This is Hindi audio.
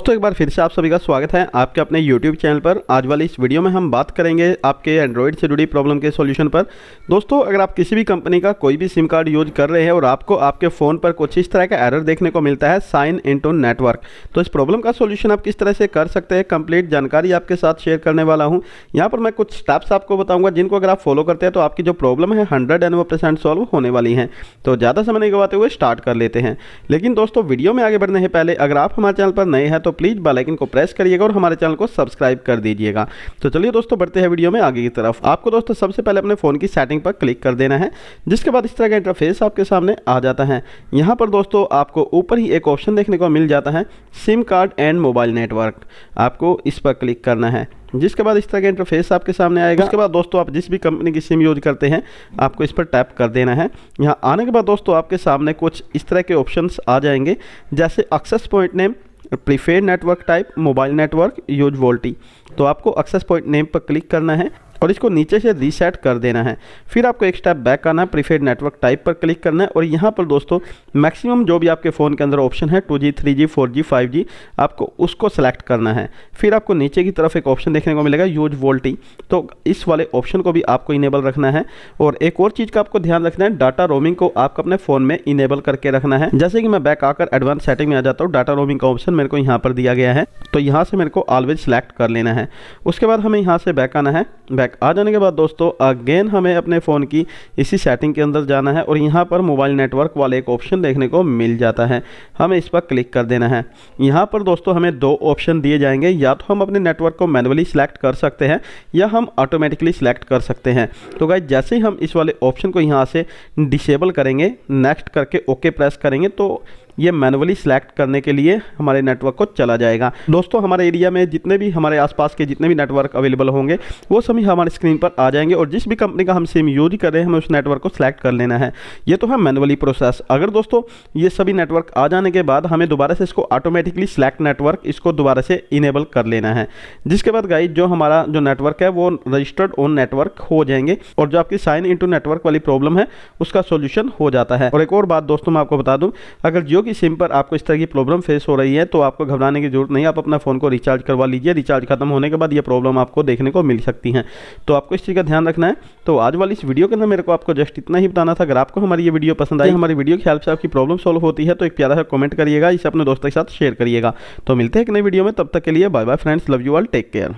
दोस्तों एक बार फिर से आप सभी का स्वागत है आपके अपने YouTube चैनल पर आज वाली इस वीडियो में हम बात करेंगे आपके Android से जुड़ी प्रॉब्लम के सॉल्यूशन पर दोस्तों अगर आप किसी भी कंपनी का कोई भी सिम कार्ड यूज कर रहे हैं और आपको आपके फ़ोन पर कुछ इस तरह का एरर देखने को मिलता है साइन इन टू नेटवर्क तो इस प्रॉब्लम का सोल्यूशन आप किस तरह से कर सकते हैं कंप्लीट जानकारी आपके साथ शेयर करने वाला हूँ यहाँ पर मैं कुछ स्टेप्स आपको बताऊँगा जिनको अगर आप फॉलो करते हैं तो आपकी जो प्रॉब्लम है हंड्रेड एंड परसेंट सॉल्व होने वाली है तो ज़्यादा समय नहीं गवाते हुए स्टार्ट कर लेते हैं लेकिन दोस्तों वीडियो में आगे बढ़ने से पहले अगर आप हमारे चैनल पर नए हैं तो तो प्लीज़ बेलाइकन को प्रेस करिएगा और हमारे चैनल को सब्सक्राइब कर दीजिएगा तो चलिए दोस्तों बढ़ते हैं वीडियो में आगे की तरफ आपको दोस्तों सबसे पहले अपने फ़ोन की सेटिंग पर क्लिक कर देना है जिसके बाद इस तरह का इंटरफेस आपके सामने आ जाता है यहाँ पर दोस्तों आपको ऊपर ही एक ऑप्शन देखने को मिल जाता है SIM card and mobile network आपको इस पर क्लिक करना है जिसके बाद इस तरह का इंटरफेस आपके सामने आएगा उसके बाद दोस्तों आप जिस भी कंपनी की सिम यूज करते हैं आपको इस पर टैप कर देना है यहाँ आने के बाद दोस्तों आपके सामने कुछ इस तरह के ऑप्शंस आ जाएंगे जैसे access point name preferred network type mobile network use VoLTE तो आपको एक्सेस पॉइंट नेम पर क्लिक करना है और इसको नीचे से रीसेट कर देना है फिर आपको एक स्टेप बैक आना है प्रीफेड नेटवर्क टाइप पर क्लिक करना है और यहाँ पर दोस्तों मैक्सिमम जो भी आपके फ़ोन के अंदर ऑप्शन है two G three G four G five G आपको उसको सेलेक्ट करना है फिर आपको नीचे की तरफ एक ऑप्शन देखने को मिलेगा यूज वोल्टी तो इस वाले ऑप्शन को भी आपको इनेबल रखना है और एक और चीज़ का आपको ध्यान रखना है डाटा रोमिंग को आपको अपने फ़ोन में इनेबल करके रखना है जैसे कि मैं बैक आकर एडवांस सेटिंग में आ जाता हूँ डाटा रोमिंग का ऑप्शन मेरे को यहाँ पर दिया गया है तो यहाँ से मेरे को ऑलवेज सेलेक्ट कर लेना है उसके बाद हमें यहाँ से बैक आना है बैक बैक आ जाने के बाद दोस्तों अगेन हमें अपने फ़ोन की इसी सेटिंग के अंदर जाना है और यहाँ पर मोबाइल नेटवर्क वाले एक ऑप्शन देखने को मिल जाता है हमें इस पर क्लिक कर देना है यहाँ पर दोस्तों हमें दो ऑप्शन दिए जाएंगे या तो हम अपने नेटवर्क को मैनुअली सिलेक्ट कर सकते हैं या हम ऑटोमेटिकली सिलेक्ट कर सकते हैं तो भाई जैसे ही हम इस वाले ऑप्शन को यहाँ से डिसेबल करेंगे नेक्स्ट करके ओके प्रेस करेंगे तो ये मैनुअली सिलेक्ट करने के लिए हमारे नेटवर्क को चला जाएगा दोस्तों हमारे एरिया में जितने भी हमारे आसपास के जितने भी नेटवर्क अवेलेबल होंगे वो सभी हमारे स्क्रीन पर आ जाएंगे और जिस भी कंपनी का हम सिम यूज कर रहे हैं हमें उस नेटवर्क को सिलेक्ट कर लेना है ये तो है मैनुअली प्रोसेस अगर दोस्तों ये सभी नेटवर्क आ जाने के बाद हमें दोबारा से इसको ऑटोमेटिकली सिलेक्ट नेटवर्क इसको दोबारा से इनेबल कर लेना है जिसके बाद गाइड जो हमारा जो नेटवर्क है वो रजिस्टर्ड ऑन नेटवर्क हो जाएंगे और जो आपकी साइन इन नेटवर्क वाली प्रॉब्लम है उसका सोल्यूशन हो जाता है और एक और बात दोस्तों मैं आपको बता दूँ अगर जियो की सिम पर आपको इस तरह की प्रॉब्लम फेस हो रही है तो आपको घबराने की जरूरत नहीं आप अपना फ़ोन को रिचार्ज करवा लीजिए रिचार्ज खत्म होने के बाद ये प्रॉब्लम आपको देखने को मिल सकती है तो आपको इस चीज़ का ध्यान रखना है तो आज वाली इस वीडियो के अंदर मेरे को आपको जस्ट इतना ही बताना था अगर आपको हमारी ये वीडियो पसंद आई हमारी वीडियो की हेल्प से आपकी प्रॉब्लम सॉल्व होती है तो एक प्यारा सा कमेंट करिएगा इसे अपने दोस्तों के साथ शेयर करिएगा तो मिलते हैं एक नई वीडियो में तब तक के लिए bye bye friends love you all take care